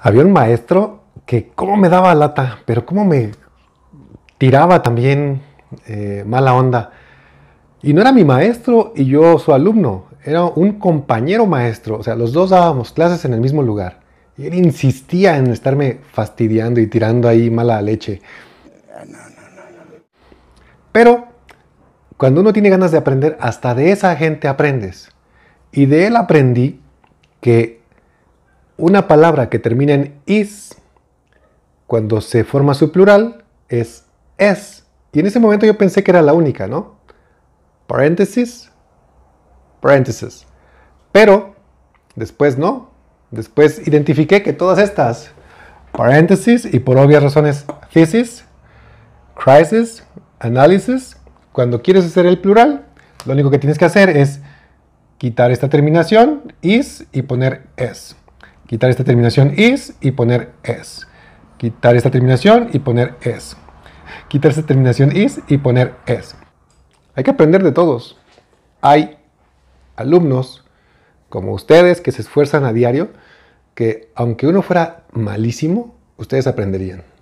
Había un maestro que como me daba lata, pero como me tiraba también eh, mala onda. Y no era mi maestro y yo su alumno, era un compañero maestro, o sea, los dos dábamos clases en el mismo lugar. Y él insistía en estarme fastidiando y tirando ahí mala leche. Pero cuando uno tiene ganas de aprender, hasta de esa gente aprendes. Y de él aprendí que una palabra que termina en is, cuando se forma su plural, es es. Y en ese momento yo pensé que era la única, ¿no? Paréntesis, paréntesis. Pero después no. Después identifiqué que todas estas, paréntesis y por obvias razones thesis, crisis, análisis, cuando quieres hacer el plural, lo único que tienes que hacer es quitar esta terminación is y poner es quitar esta terminación is y poner es. Quitar esta terminación y poner es. Quitar esta terminación is y poner es. Hay que aprender de todos. Hay alumnos como ustedes que se esfuerzan a diario, que aunque uno fuera malísimo, ustedes aprenderían.